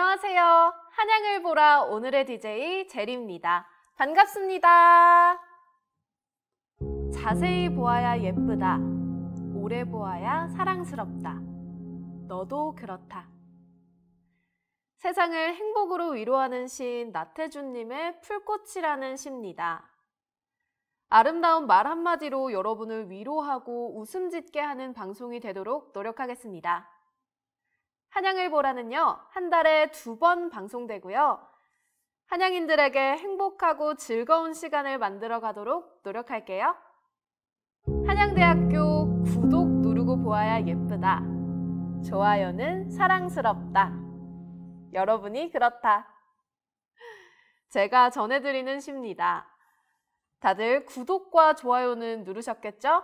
안녕하세요. 한양을 보라 오늘의 DJ 제리입니다. 반갑습니다. 자세히 보아야 예쁘다. 오래 보아야 사랑스럽다. 너도 그렇다. 세상을 행복으로 위로하는 시인 나태준님의 풀꽃이라는 시입니다. 아름다운 말 한마디로 여러분을 위로하고 웃음 짓게 하는 방송이 되도록 노력하겠습니다. 한양일보라는요, 한 달에 두 번 방송되고요. 한양인들에게 행복하고 즐거운 시간을 만들어 가도록 노력할게요. 한양대학교 구독 누르고 보아야 예쁘다. 좋아요는 사랑스럽다. 여러분이 그렇다. 제가 전해드리는 시입니다. 다들 구독과 좋아요는 누르셨겠죠?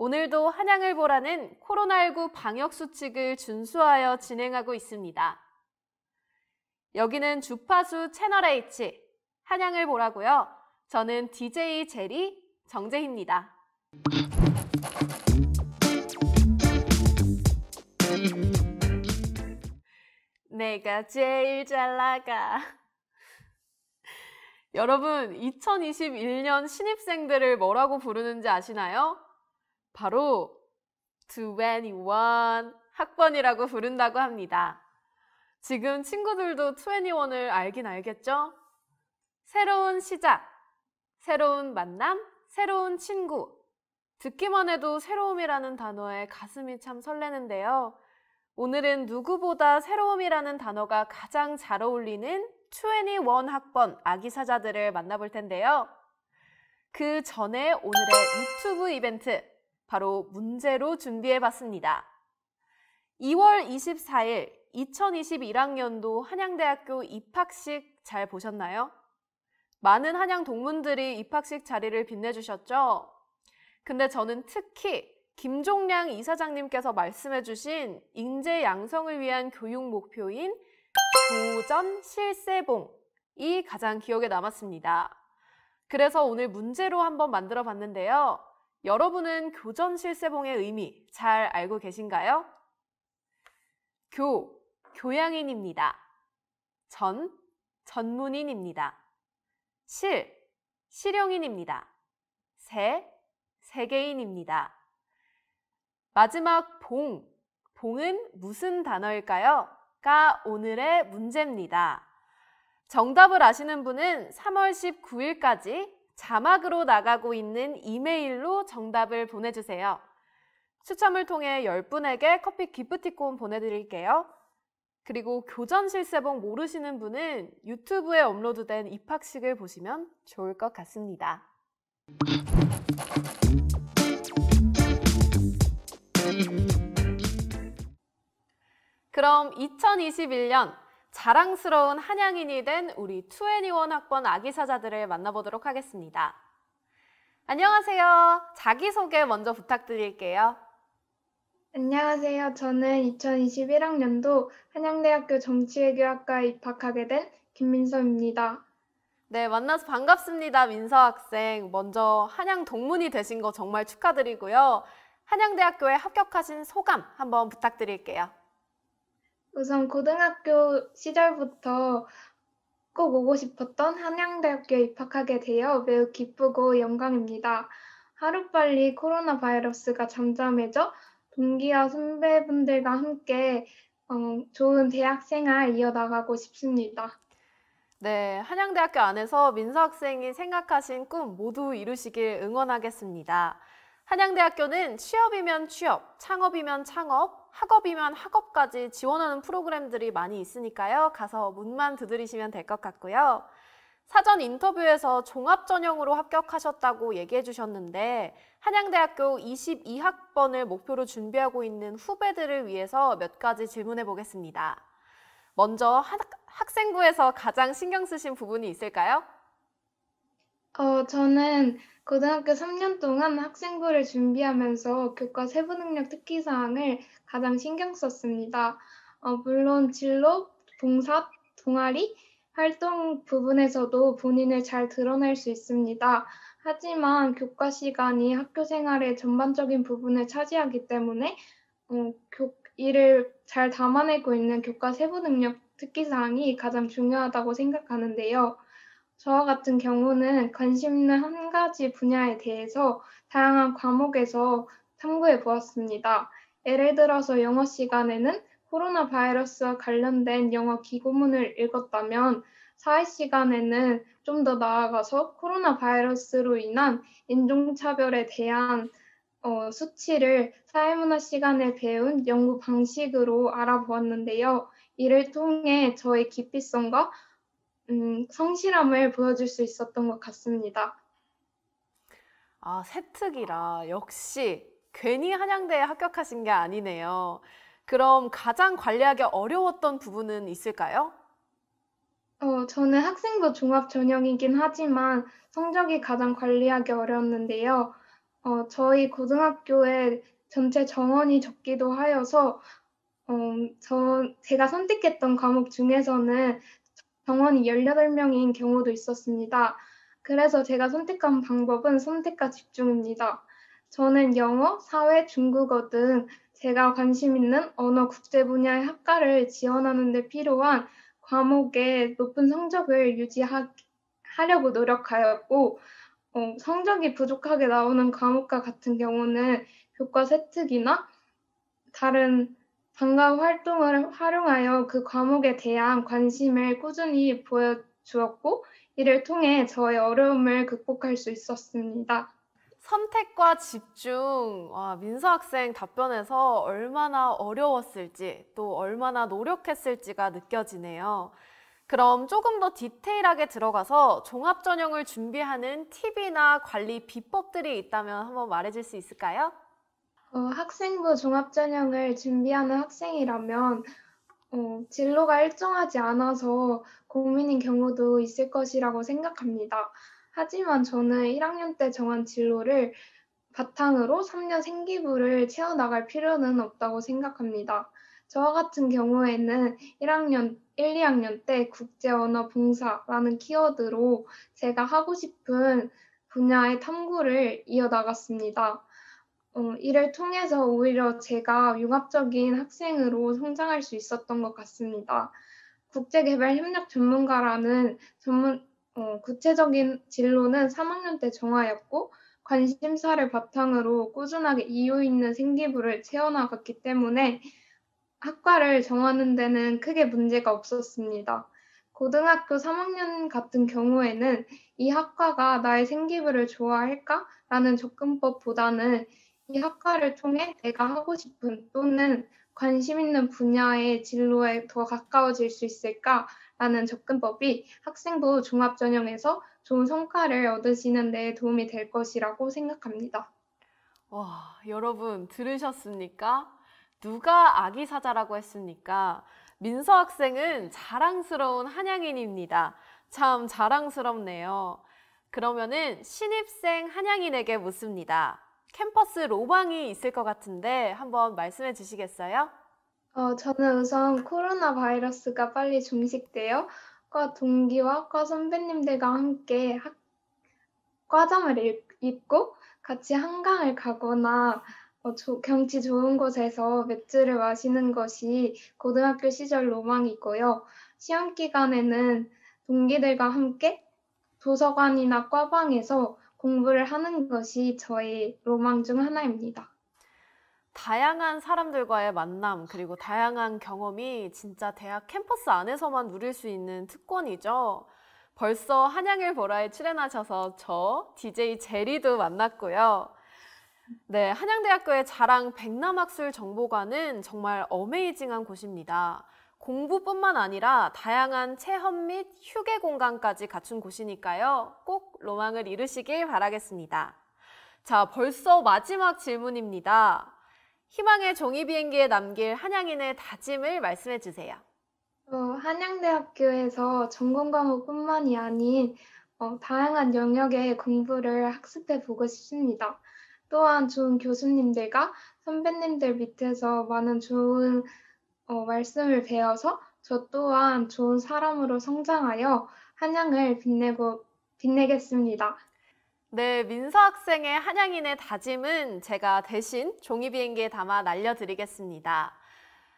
오늘도 한양을 보라는 코로나19 방역수칙을 준수하여 진행하고 있습니다. 여기는 주파수 채널H, 한양을 보라고요. 저는 DJ 제리 정재희입니다. 내가 제일 잘 나가. 여러분, 2021년 신입생들을 뭐라고 부르는지 아시나요? 바로 21 학번이라고 부른다고 합니다. 지금 친구들도 21을 알긴 알겠죠? 새로운 시작, 새로운 만남, 새로운 친구. 듣기만 해도 새로움이라는 단어에 가슴이 참 설레는데요. 오늘은 누구보다 새로움이라는 단어가 가장 잘 어울리는 21 학번 아기사자들을 만나볼 텐데요. 그 전에 오늘의 유튜브 이벤트 바로 문제로 준비해 봤습니다. 2월 24일 2021학년도 한양대학교 입학식 잘 보셨나요? 많은 한양 동문들이 입학식 자리를 빛내주셨죠? 근데 저는 특히 김종량 이사장님께서 말씀해주신 인재 양성을 위한 교육 목표인 교전 실세봉이 가장 기억에 남았습니다. 그래서 오늘 문제로 한번 만들어 봤는데요. 여러분은 교전 실세봉의 의미 잘 알고 계신가요? 교, 교양인입니다. 전, 전문인입니다. 실, 실용인입니다. 세, 세계인입니다. 마지막 봉, 봉은 무슨 단어일까요? 가 오늘의 문제입니다. 정답을 아시는 분은 3월 19일까지 자막으로 나가고 있는 이메일로 정답을 보내주세요. 추첨을 통해 10분에게 커피 기프티콘 보내드릴게요. 그리고 교전 실세봉 모르시는 분은 유튜브에 업로드된 입학식을 보시면 좋을 것 같습니다. 그럼 2021년 자랑스러운 한양인이 된 우리 투애니원 학번 아기사자들을 만나보도록 하겠습니다. 안녕하세요. 자기소개 먼저 부탁드릴게요. 안녕하세요. 저는 2021학년도 한양대학교 정치외교학과에 입학하게 된 김민서입니다. 네, 만나서 반갑습니다. 민서 학생. 먼저 한양 동문이 되신 거 정말 축하드리고요. 한양대학교에 합격하신 소감 한번 부탁드릴게요. 우선 고등학교 시절부터 꼭 오고 싶었던 한양대학교에 입학하게 되어 매우 기쁘고 영광입니다. 하루빨리 코로나 바이러스가 잠잠해져 동기와 선배분들과 함께 어, 좋은 대학생활 이어나가고 싶습니다. 네, 한양대학교 안에서 민서 학생이 생각하신 꿈 모두 이루시길 응원하겠습니다. 한양대학교는 취업이면 취업, 창업이면 창업, 학업이면 학업까지 지원하는 프로그램들이 많이 있으니까요. 가서 문만 두드리시면 될 것 같고요. 사전 인터뷰에서 종합 전형으로 합격하셨다고 얘기해 주셨는데 한양대학교 22학번을 목표로 준비하고 있는 후배들을 위해서 몇 가지 질문해 보겠습니다. 먼저 학, 생부에서 가장 신경 쓰신 부분이 있을까요? 어, 저는 고등학교 3년 동안 학생부를 준비하면서 교과 세부 능력 특기 사항을 가장 신경 썼습니다. 어, 물론 진로, 봉사, 동아리, 활동 부분에서도 본인을 잘 드러낼 수 있습니다. 하지만 교과 시간이 학교 생활의 전반적인 부분을 차지하기 때문에 어, 교, 이를 잘 담아내고 있는 교과 세부 능력 특기사항이 가장 중요하다고 생각하는데요. 저와 같은 경우는 관심 있는 한 가지 분야에 대해서 다양한 과목에서 탐구해 보았습니다. 예를 들어서 영어 시간에는 코로나 바이러스와 관련된 영어 기고문을 읽었다면 사회 시간에는 좀 더 나아가서 코로나 바이러스로 인한 인종차별에 대한 어, 수치를 사회문화 시간에 배운 연구 방식으로 알아보았는데요. 이를 통해 저의 깊이성과 음, 성실함을 보여줄 수 있었던 것 같습니다. 아, 세특이라 역시 괜히 한양대에 합격하신 게 아니네요. 그럼 가장 관리하기 어려웠던 부분은 있을까요? 어, 저는 학생부 종합 전형이긴 하지만 성적이 가장 관리하기 어려웠는데요. 어, 저희 고등학교에 전체 정원이 적기도 하여서 어, 저, 제가 선택했던 과목 중에서는 병원이 18명인 경우도 있었습니다. 그래서 제가 선택한 방법은 선택과 집중입니다. 저는 영어, 사회, 중국어 등 제가 관심 있는 언어 국제 분야의 학과를 지원하는 데 필요한 과목의 높은 성적을 유지하려고 노력하였고 어, 성적이 부족하게 나오는 과목과 같은 경우는 교과 세특이나 다른 방과 활동을 활용하여 그 과목에 대한 관심을 꾸준히 보여주었고 이를 통해 저의 어려움을 극복할 수 있었습니다. 선택과 집중, 와, 민서 학생 답변에서 얼마나 어려웠을지 또 얼마나 노력했을지가 느껴지네요. 그럼 조금 더 디테일하게 들어가서 종합 전형을 준비하는 팁이나 관리 비법들이 있다면 한번 말해줄 수 있을까요? 어, 학생부 종합전형을 준비하는 학생이라면 어, 진로가 일정하지 않아서 고민인 경우도 있을 것이라고 생각합니다. 하지만 저는 1학년 때 정한 진로를 바탕으로 3년 생기부를 채워나갈 필요는 없다고 생각합니다. 저와 같은 경우에는 1학년, 1, 2학년 때 국제 언어 봉사라는 키워드로 제가 하고 싶은 분야의 탐구를 이어나갔습니다. 어, 이를 통해서 오히려 제가 융합적인 학생으로 성장할 수 있었던 것 같습니다. 국제개발협력 전문가라는 전문 어, 구체적인 진로는 3학년 때 정하였고 관심사를 바탕으로 꾸준하게 이유 있는 생기부를 채워나갔기 때문에 학과를 정하는 데는 크게 문제가 없었습니다. 고등학교 3학년 같은 경우에는 이 학과가 나의 생기부를 좋아할까라는 접근법보다는 이 학과를 통해 내가 하고 싶은 또는 관심 있는 분야의 진로에 더 가까워질 수 있을까라는 접근법이 학생부 종합전형에서 좋은 성과를 얻으시는 데 도움이 될 것이라고 생각합니다. 와, 여러분 들으셨습니까? 누가 아기사자라고 했습니까? 민서 학생은 자랑스러운 한양인입니다. 참 자랑스럽네요. 그러면은 신입생 한양인에게 묻습니다. 캠퍼스 로망이 있을 것 같은데 한번 말씀해 주시겠어요? 어, 저는 우선 코로나 바이러스가 빨리 종식되어 과 동기와 과 선배님들과 함께 학, 과정을 읽, 읽고 같이 한강을 가거나 어, 조, 경치 좋은 곳에서 맥주를 마시는 것이 고등학교 시절 로망이고요. 시험 기간에는 동기들과 함께 도서관이나 과방에서 공부를 하는 것이 저의 로망 중 하나입니다. 다양한 사람들과의 만남 그리고 다양한 경험이 진짜 대학 캠퍼스 안에서만 누릴 수 있는 특권이죠. 벌써 한양일 보라에 출연하셔서 저 DJ 제리도 만났고요. 네, 한양대학교의 자랑 백남학술 정보관은 정말 어메이징한 곳입니다. 공부뿐만 아니라 다양한 체험 및 휴게 공간까지 갖춘 곳이니까요. 꼭 로망을 이루시길 바라겠습니다. 자, 벌써 마지막 질문입니다. 희망의 종이 비행기에 남길 한양인의 다짐을 말씀해 주세요. 어, 한양대학교에서 전공 과목뿐만이 아닌 어, 다양한 영역의 공부를 학습해 보고 싶습니다. 또한 좋은 교수님들과 선배님들 밑에서 많은 좋은 어, 말씀을 배워서 저 또한 좋은 사람으로 성장하여 한양을 빛내고 빛내겠습니다. 네, 민서 학생의 한양인의 다짐은 제가 대신 종이 비행기에 담아 날려드리겠습니다.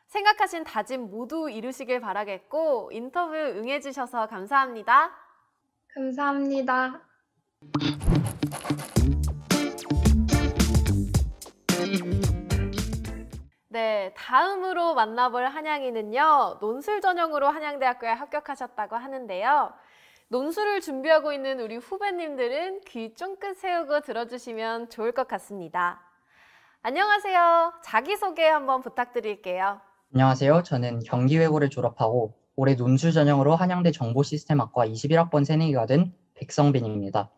생각하신 다짐 모두 이루시길 바라겠고 인터뷰 응해주셔서 감사합니다. 감사합니다. 네, 다음으로 만나볼 한양이는요. 논술 전형으로 한양대학교에 합격하셨다고 하는데요. 논술을 준비하고 있는 우리 후배님들은 귀 쫑긋 세우고 들어주시면 좋을 것 같습니다. 안녕하세요. 자기소개 한번 부탁드릴게요. 안녕하세요. 저는 경기외고를 졸업하고 올해 논술 전형으로 한양대 정보시스템학과 21학번 새내기가 된 백성빈입니다.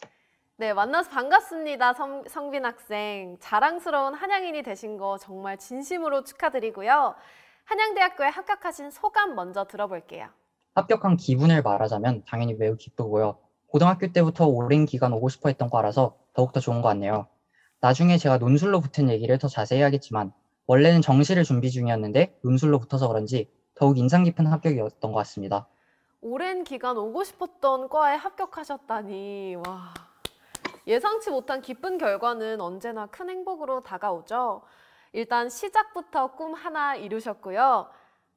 네, 만나서 반갑습니다. 성, 성빈 학생. 자랑스러운 한양인이 되신 거 정말 진심으로 축하드리고요. 한양대학교에 합격하신 소감 먼저 들어볼게요. 합격한 기분을 말하자면 당연히 매우 기쁘고요. 고등학교 때부터 오랜 기간 오고 싶어 했던 거라서 더욱더 좋은 것 같네요. 나중에 제가 논술로 붙은 얘기를 더 자세히 하겠지만 원래는 정시를 준비 중이었는데 논술로 붙어서 그런지 더욱 인상 깊은 합격이었던 것 같습니다. 오랜 기간 오고 싶었던 과에 합격하셨다니 와 예상치 못한 기쁜 결과는 언제나 큰 행복으로 다가오죠. 일단 시작부터 꿈 하나 이루셨고요.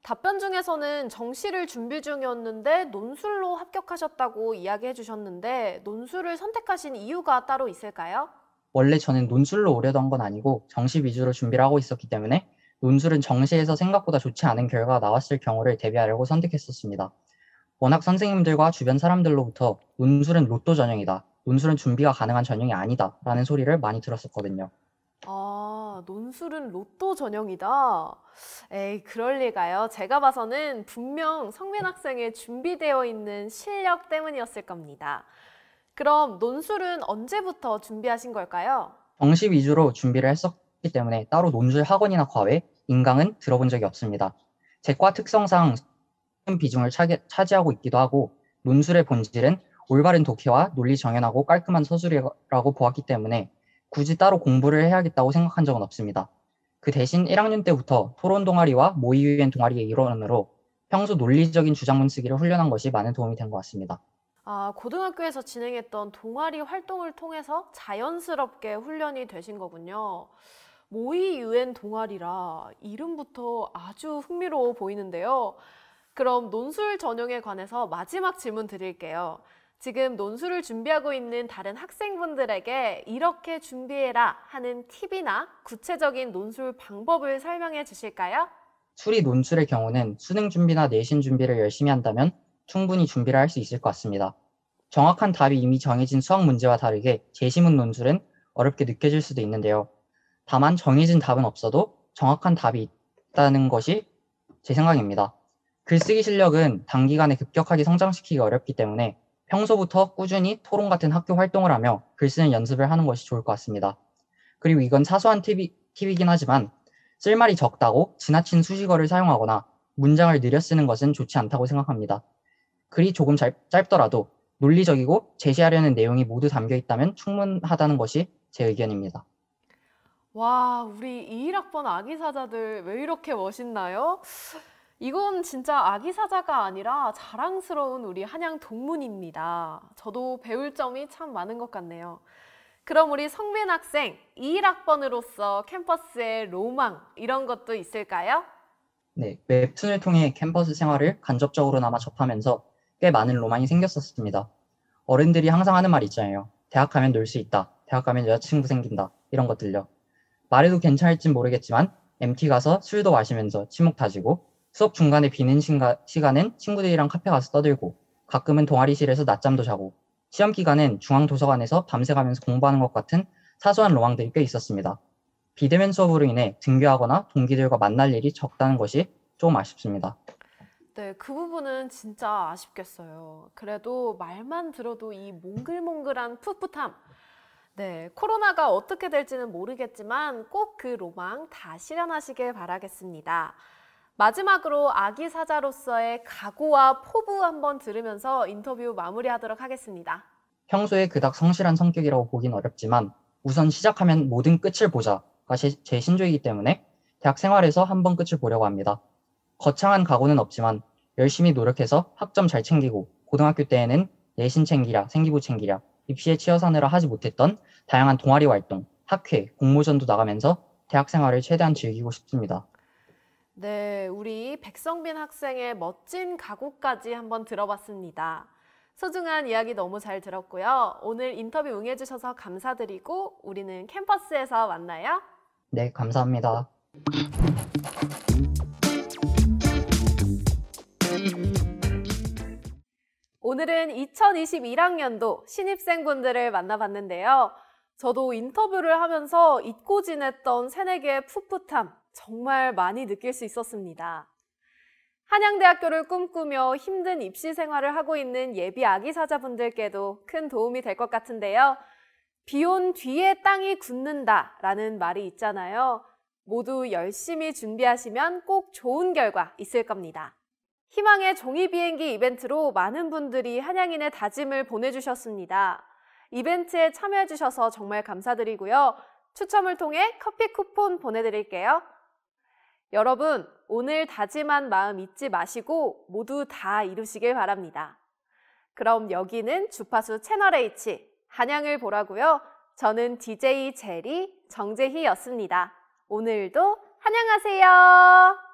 답변 중에서는 정시를 준비 중이었는데 논술로 합격하셨다고 이야기해 주셨는데 논술을 선택하신 이유가 따로 있을까요? 원래 저는 논술로 오려던 건 아니고 정시 위주로 준비를 하고 있었기 때문에 논술은 정시에서 생각보다 좋지 않은 결과가 나왔을 경우를 대비하려고 선택했었습니다. 워낙 선생님들과 주변 사람들로부터 논술은 로또 전형이다. 논술은 준비가 가능한 전형이 아니다라는 소리를 많이 들었었거든요. 아, 논술은 로또 전형이다. 에이, 그럴 리가요. 제가 봐서는 분명 성민 학생의 준비되어 있는 실력 때문이었을 겁니다. 그럼 논술은 언제부터 준비하신 걸까요? 정시 위주로 준비를 했었기 때문에 따로 논술 학원이나 과외, 인강은 들어본 적이 없습니다. 제과 특성상 큰 비중을 차지하고 있기도 하고 논술의 본질은 올바른 독해와 논리 정연하고 깔끔한 서술이라고 보았기 때문에 굳이 따로 공부를 해야겠다고 생각한 적은 없습니다. 그 대신 1학년 때부터 토론 동아리와 모의 유엔 동아리의 일원으로 평소 논리적인 주장문 쓰기를 훈련한 것이 많은 도움이 된 것 같습니다. 아, 고등학교에서 진행했던 동아리 활동을 통해서 자연스럽게 훈련이 되신 거군요. 모의 유엔 동아리라 이름부터 아주 흥미로워 보이는데요. 그럼 논술 전형에 관해서 마지막 질문 드릴게요. 지금 논술을 준비하고 있는 다른 학생분들에게 이렇게 준비해라 하는 팁이나 구체적인 논술 방법을 설명해 주실까요? 수리 논술의 경우는 수능 준비나 내신 준비를 열심히 한다면 충분히 준비를 할 수 있을 것 같습니다. 정확한 답이 이미 정해진 수학 문제와 다르게 제시문 논술은 어렵게 느껴질 수도 있는데요. 다만 정해진 답은 없어도 정확한 답이 있다는 것이 제 생각입니다. 글쓰기 실력은 단기간에 급격하게 성장시키기 어렵기 때문에 평소부터 꾸준히 토론 같은 학교 활동을 하며 글쓰는 연습을 하는 것이 좋을 것 같습니다. 그리고 이건 사소한 팁이, 팁이긴 하지만 쓸말이 적다고 지나친 수식어를 사용하거나 문장을 느려 쓰는 것은 좋지 않다고 생각합니다. 글이 조금 짧, 더라도 논리적이고 제시하려는 내용이 모두 담겨 있다면 충분하다는 것이 제 의견입니다. 와, 우리 21학번 아기사자들 왜 이렇게 멋있나요? 이건 진짜 아기 사자가 아니라 자랑스러운 우리 한양 동문입니다. 저도 배울 점이 참 많은 것 같네요. 그럼 우리 성민 학생 21학번으로서 캠퍼스의 로망 이런 것도 있을까요? 네, 웹툰을 통해 캠퍼스 생활을 간접적으로나마 접하면서 꽤 많은 로망이 생겼었습니다. 어른들이 항상 하는 말 있잖아요. 대학 가면 놀 수 있다. 대학 가면 여자친구 생긴다. 이런 것들요. 말해도 괜찮을진 모르겠지만 MT 가서 술도 마시면서 침묵 다지고 수업 중간에 비는 신가, 시간엔 친구들이랑 카페 가서 떠들고 가끔은 동아리실에서 낮잠도 자고 시험 기간엔 중앙도서관에서 밤새 가면서 공부하는 것 같은 사소한 로망들이 꽤 있었습니다. 비대면 수업으로 인해 등교하거나 동기들과 만날 일이 적다는 것이 좀 아쉽습니다. 네, 그 부분은 진짜 아쉽겠어요. 그래도 말만 들어도 이 몽글몽글한 풋풋함. 네, 코로나가 어떻게 될지는 모르겠지만 꼭 그 로망 다 실현하시길 바라겠습니다. 마지막으로 아기 사자로서의 각오와 포부 한번 들으면서 인터뷰 마무리하도록 하겠습니다. 평소에 그닥 성실한 성격이라고 보긴 어렵지만 우선 시작하면 모든 끝을 보자가 제 신조이기 때문에 대학 생활에서 한번 끝을 보려고 합니다. 거창한 각오는 없지만 열심히 노력해서 학점 잘 챙기고 고등학교 때에는 내신 챙기랴, 생기부 챙기랴, 입시에 치여사느라 하지 못했던 다양한 동아리 활동, 학회, 공모전도 나가면서 대학 생활을 최대한 즐기고 싶습니다. 네, 우리 백성빈 학생의 멋진 가구까지 한번 들어봤습니다. 소중한 이야기 너무 잘 들었고요. 오늘 인터뷰 응해주셔서 감사드리고 우리는 캠퍼스에서 만나요. 네, 감사합니다. 오늘은 2021학년도 신입생분들을 만나봤는데요. 저도 인터뷰를 하면서 잊고 지냈던 새내기의 풋풋함 정말 많이 느낄 수 있었습니다. 한양대학교를 꿈꾸며 힘든 입시 생활을 하고 있는 예비 아기사자분들께도 큰 도움이 될 것 같은데요. 비 온 뒤에 땅이 굳는다 라는 말이 있잖아요. 모두 열심히 준비하시면 꼭 좋은 결과 있을 겁니다. 희망의 종이 비행기 이벤트로 많은 분들이 한양인의 다짐을 보내주셨습니다. 이벤트에 참여해주셔서 정말 감사드리고요. 추첨을 통해 커피 쿠폰 보내드릴게요. 여러분, 오늘 다짐한 마음 잊지 마시고 모두 다 이루시길 바랍니다. 그럼 여기는 주파수 채널H, 한양을 보라고요. 저는 DJ 제리 정재희였습니다. 오늘도 한양하세요.